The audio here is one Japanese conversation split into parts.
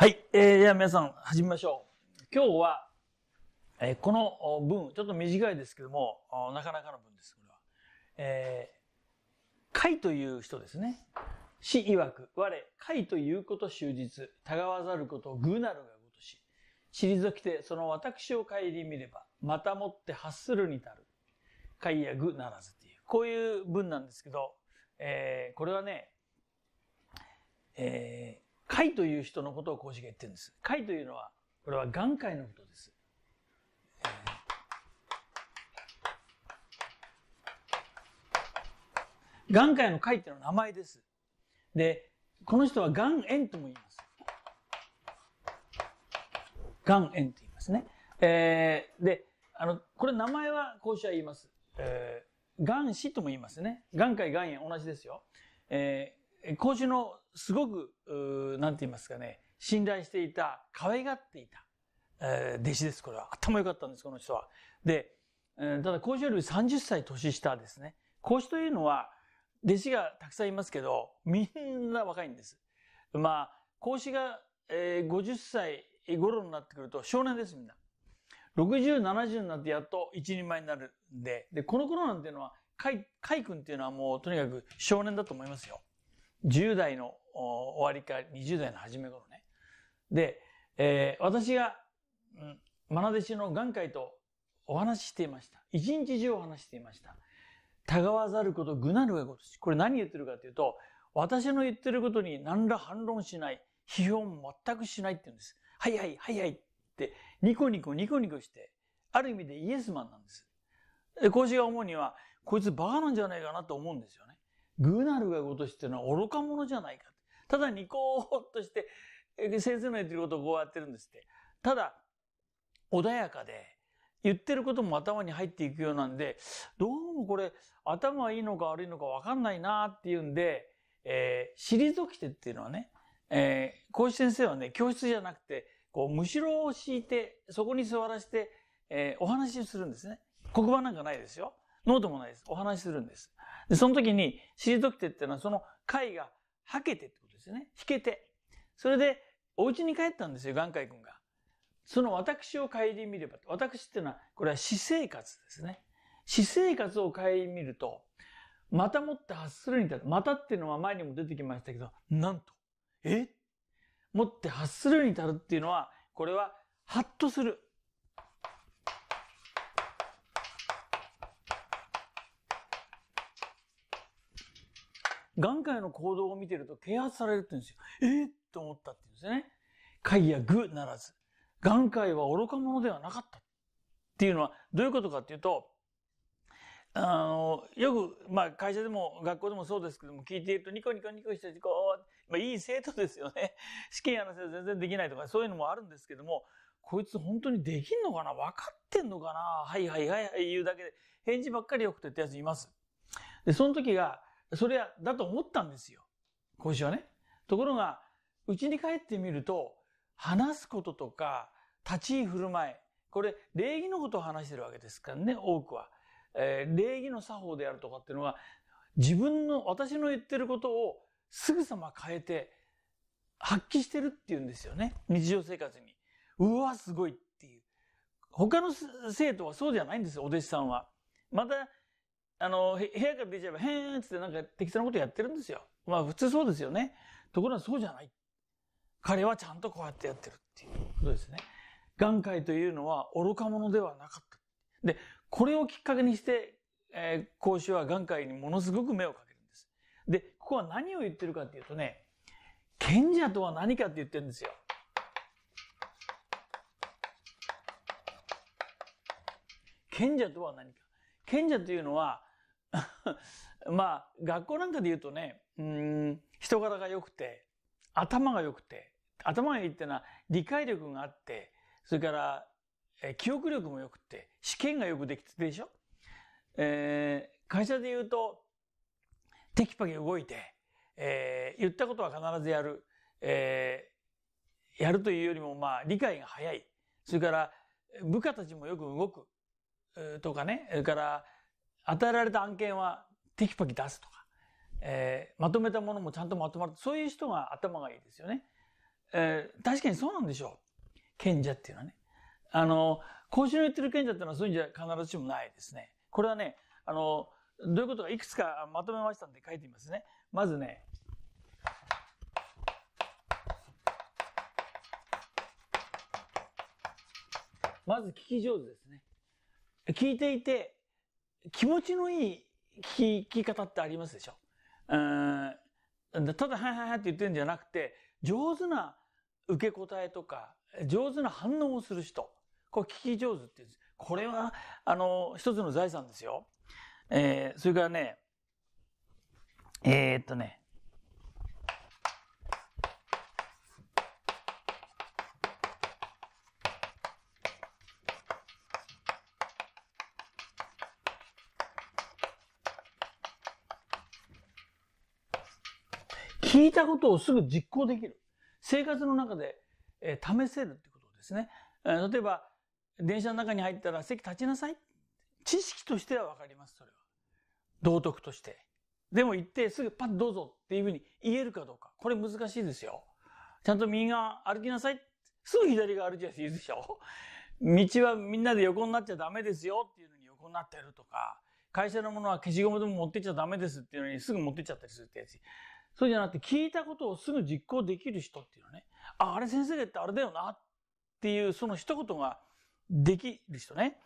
はい。えー、では皆さん、始めましょう。今日は、えー、この文、ちょっと短いですけども、なかなかの文です、これは。えー、甲斐という人ですね。死曰く、我、甲斐ということ終日、たがわざることぐなるがごとし、退きてその私を顧みれば、またもって発するにたる。甲斐やぐならずという。こういう文なんですけど、えー、これはね、えー、貝という人のことを公式が言ってるんです。貝というのは、これは眼界のことです。眼界の貝っていうのは名前です。で、この人は眼縁とも言います。眼縁と言いますね。えー、で、あの、これ名前は講師は言います。えー、眼死とも言いますね。眼界眼縁同じですよ。え孔子のすごく、なんて言いますかね、信頼していた、可愛がっていた、えー、弟子です、これは。頭良かったんです、この人は。で、えー、ただ、孔子より30歳年下ですね。孔子というのは、弟子がたくさんいますけど、みんな若いんです。まあ、孔子が、えー、50歳頃になってくると少年です、みんな。60、70になってやっと一人前になるんで、で、この頃なんていうのは、海、海君っていうのはもうとにかく少年だと思いますよ。10代の終わりか20代の初め頃ね。で、えー、私が、うん、マ弟子の眼界とお話ししていました。一日中お話していました。たがわざることぐなるがごとし。これ何言ってるかというと、私の言ってることに何ら反論しない、批判全くしないって言うんです。はいはい、はいはいって、ニコニコニコニコして、ある意味でイエスマンなんです。で、講師が思うには、こいつバカなんじゃないかなと思うんですよ愚なるがごとしっていうのは愚か者じゃないか。ただニコーっとして、先生の言ってることをこうやってるんですって。ただ、穏やかで、言ってることも頭に入っていくようなんで、どうもこれ、頭いいのか悪いのかわかんないなっていうんで、えー、退きてっていうのはね、えー、講師先生はね、教室じゃなくて、こう、むしろを敷いて、そこに座らせて、えー、お話しするんですね。黒板なんかないですよ。ノートもないです。お話しするんです。で、その時に、退きてっていうのは、その貝がはけてってことですよね。引けて。それで、お家に帰ったんですよ、眼界君が。その私を顧みれば、私っていうのは、これは私生活ですね。私生活を顧みると、またもって発するに至る。またっていうのは前にも出てきましたけど、なんと、えもって発するに至るっていうのは、これは、ハッとする。眼界の行動を見てると啓発されるって言うんですよ。えー、と思ったって言うんですよね。戒や愚ならず。眼界は愚か者ではなかった。っていうのはどういうことかっていうと、あの、よく、まあ、会社でも学校でもそうですけども、聞いているとニコニコニコして、こう、まあ、いい生徒ですよね。試験やらせ全然できないとか、そういうのもあるんですけども、こいつ本当にできんのかな分かってんのかなはいはいはいはい言うだけで、返事ばっかり良くてってやついます。で、その時が、それだと思ったんですよ。今週はね。ところが、うちに帰ってみると、話すこととか、立ち居振る舞い、これ、礼儀のことを話してるわけですからね、多くは。えー、礼儀の作法であるとかっていうのは、自分の、私の言ってることをすぐさま変えて、発揮してるっていうんですよね。日常生活に。うわ、すごいっていう。他の生徒はそうじゃないんですよ、お弟子さんは。また、あの、部屋から出ちゃえば、へーんつってなんか適当なことやってるんですよ。まあ普通そうですよね。ところがそうじゃない。彼はちゃんとこうやってやってるっていうことですね。眼界というのは愚か者ではなかった。で、これをきっかけにして、えー、孔子は眼界にものすごく目をかけるんです。で、ここは何を言ってるかっていうとね、賢者とは何かって言ってるんですよ。賢者とは何か。賢者というのは、まあ、学校なんかで言うとね、うん、人柄が良くて、頭が良くて、頭がいいってのは理解力があって、それから、え記憶力も良くて、試験がよくできてでしょえー、会社で言うと、テキパキ動いて、えー、言ったことは必ずやる。えー、やるというよりも、まあ、理解が早い。それから、部下たちもよく動く。とかね、それから、与えられた案件はテキパキ出すとか、えー、まとめたものもちゃんとまとまる。そういう人が頭がいいですよね。えー、確かにそうなんでしょう。賢者っていうのはね。あの、講師の言ってる賢者っていうのはそういうんじゃ必ずしもないですね。これはね、あの、どういうことかいくつかまとめましたんで書いてみますね。まずね、まず聞き上手ですね。聞いていて、気持ちのいい聞き方ってありますでしょうんただ、はいはいはいって言ってるんじゃなくて、上手な受け答えとか、上手な反応をする人。これ聞き上手って言うんです。これは、あの、一つの財産ですよ。えー、それからね、えー、っとね、聞いたことをすぐ実行できる。生活の中で、えー、試せるってことですね。えー、例えば、電車の中に入ったら席立ちなさい。知識としてはわかります、それは。道徳として。でも行ってすぐパッどうぞっていうふうに言えるかどうか。これ難しいですよ。ちゃんと右側歩きなさい。すぐ左側歩きやすいでしょ。道はみんなで横になっちゃダメですよっていうのに横になってるとか、会社のものは消しゴムでも持ってっちゃダメですっていうのにすぐ持ってっちゃったりするってやつ。そうじゃなくて、聞いたことをすぐ実行できる人っていうのね。あ、あれ先生ってあれだよなっていう、その一言ができる人ね。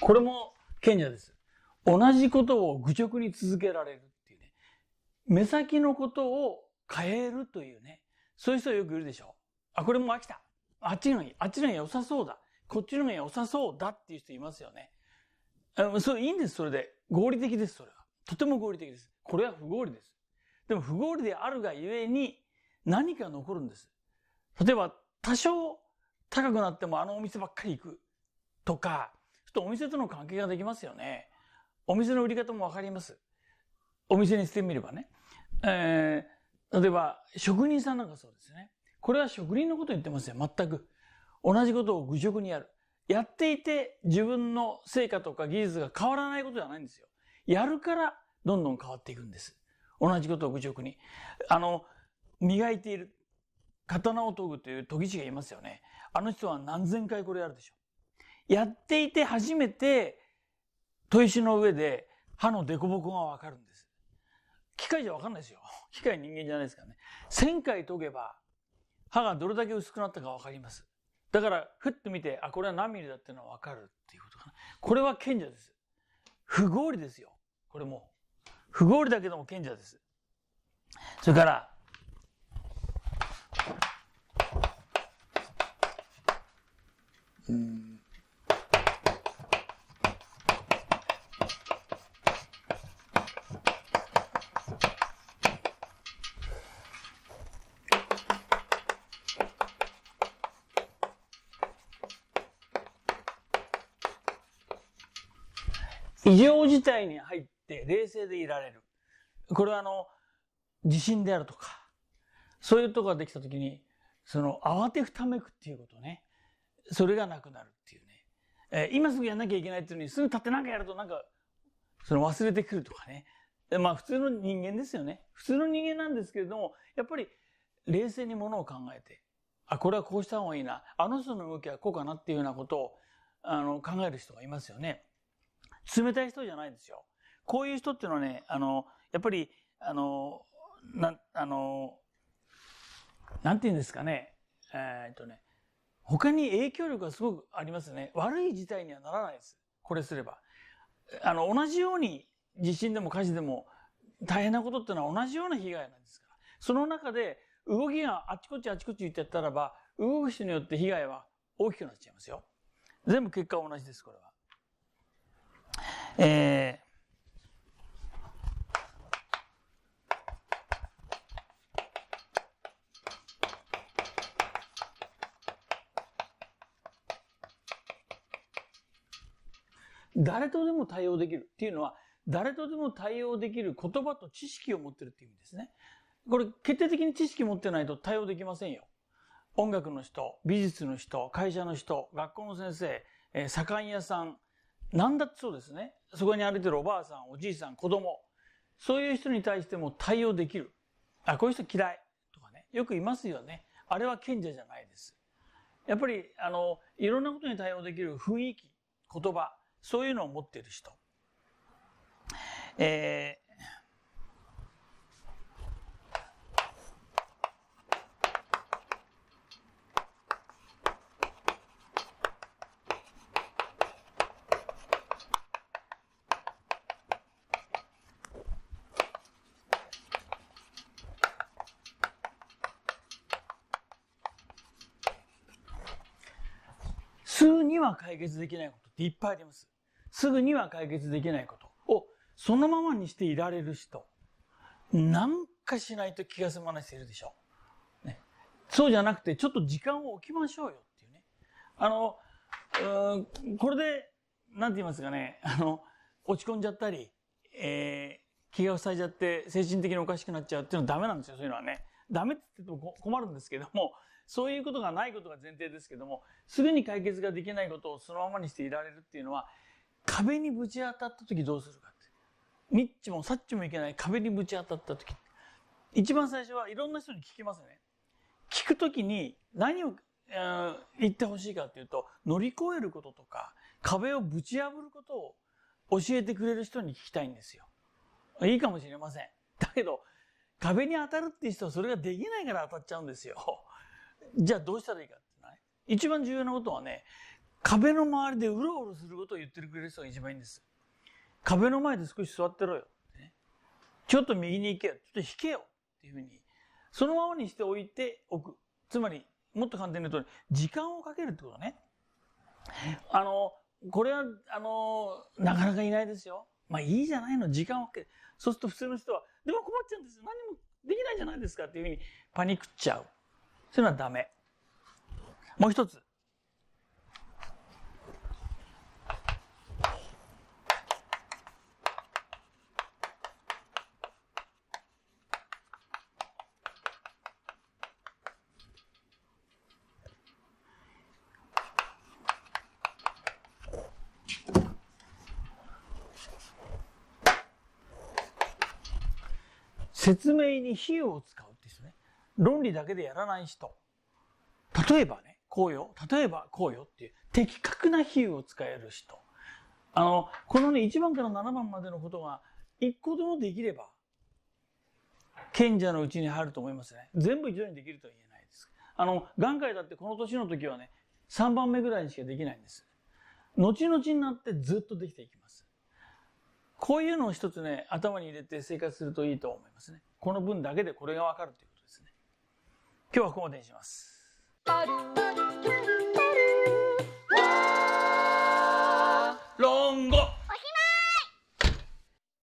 これも賢者です。同じことを愚直に続けられる。目先のことを変えるというね。そういう人よくいるでしょ。う。あ、これも飽きた。あっちのがいい。あっちのが良さそうだ。こっちのが良さそうだっていう人いますよね。あそう、いいんです、それで。合理的です、それは。とても合理的です。これは不合理です。でも不合理であるがゆえに何か残るんです。例えば、多少高くなってもあのお店ばっかり行くとか、ちょっとお店との関係ができますよね。お店の売り方もわかります。お店にしてみればね。えー、例えば、職人さんなんかそうですね。これは職人のこと言ってますよ、全く。同じことを愚直にやる。やっていて自分の成果とか技術が変わらないことじゃないんですよ。やるからどんどん変わっていくんです。同じことを愚直に。あの、磨いている。刀を研ぐという研ぎ師がいますよね。あの人は何千回これやるでしょ。う。やっていて初めて、砥石の上で歯の凸凹がわかるんです。機械じゃわかんないですよ。機械人間じゃないですからね。千回研げば、歯がどれだけ薄くなったかわかります。だから、ふってみて、あ、これは何ミリだっていうのはわかるっていうことかな。これは賢者です。不合理ですよ。これも。不合理だけども賢者です。それから、異常事態に入って冷静でいられる。これはあの、地震であるとか、そういうとこができたときに、その慌てふためくっていうことね。それがなくなるっていうね。えー、今すぐやんなきゃいけないっていうのに、すぐ立ってなんかやるとなんか、その忘れてくるとかね。まあ普通の人間ですよね。普通の人間なんですけれども、やっぱり冷静にものを考えて、あ、これはこうした方がいいな。あの人の動きはこうかなっていうようなことを、あの、考える人がいますよね。冷たい人じゃないですよ。こういう人っていうのはね、あの、やっぱり、あの、なん、あの、なんて言うんですかね。えー、っとね、他に影響力がすごくありますね。悪い事態にはならないです。これすれば。あの、同じように地震でも火事でも大変なことっていうのは同じような被害なんですから。その中で動きがあちこちあちこち言ってやったらば、動く人によって被害は大きくなっちゃいますよ。全部結果は同じです、これは。えー誰とでも対応できるっていうのは、誰とでも対応できる言葉と知識を持ってるっていう意味ですね。これ、決定的に知識持ってないと対応できませんよ。音楽の人、美術の人、会社の人、学校の先生、えー、左官屋さん、なんだってそうですね。そこに歩いてるおばあさん、おじいさん、子供。そういう人に対しても対応できる。あ、こういう人嫌い。とかね。よくいますよね。あれは賢者じゃないです。やっぱり、あの、いろんなことに対応できる雰囲気、言葉、そういうのを持っている人。えは解決できないことっていっぱいあります。すぐには解決できないことを、そのままにしていられる人、なんかしないと気が済まない人いるでしょ。ね。そうじゃなくて、ちょっと時間を置きましょうよっていうね。あの、うんこれで、なんて言いますかね、あの、落ち込んじゃったり、えー、気が塞いじゃって精神的におかしくなっちゃうっていうのはダメなんですよ、そういうのはね。ダメって言っても困るんですけども、そういうことがないことが前提ですけども、すぐに解決ができないことをそのままにしていられるっていうのは、壁にぶち当たった時どうするかって。ニッチもサッチもいけない壁にぶち当たった時。一番最初はいろんな人に聞きますね。聞くときに何を、えー、言ってほしいかっていうと、乗り越えることとか、壁をぶち破ることを教えてくれる人に聞きたいんですよ。いいかもしれません。だけど、壁に当たるっていう人はそれができないから当たっちゃうんですよ。じゃあどうしたらいいかってない。一番重要なことはね、壁の周りでうろうろすることを言ってくれる人が一番いいんです。壁の前で少し座ってろよ。ね、ちょっと右に行けよ。ちょっと引けよ。っていうふうに、そのままにしておいておく。つまり、もっと簡単に言うと、時間をかけるってことね。あの、これは、あの、なかなかいないですよ。まあいいじゃないの、時間をかける。そうすると普通の人は、でも困っちゃうんですよ。何もできないじゃないですかっていうふうにパニックっちゃう。それはダメ。もう一つ。説明に費用を使う。論理だけでやらない人。例えばね、こうよ、例えばこうよっていう、的確な比喩を使える人。あの、このね、1番から7番までのことが、一個でもできれば、賢者のうちに入ると思いますね。全部一度にできるとは言えないです。あの、眼科医だってこの年の時はね、3番目ぐらいにしかできないんです。後々になってずっとできていきます。こういうのを一つね、頭に入れて生活するといいと思いますね。この分だけでこれがわかるという。今日はここまでにします。ロンゴ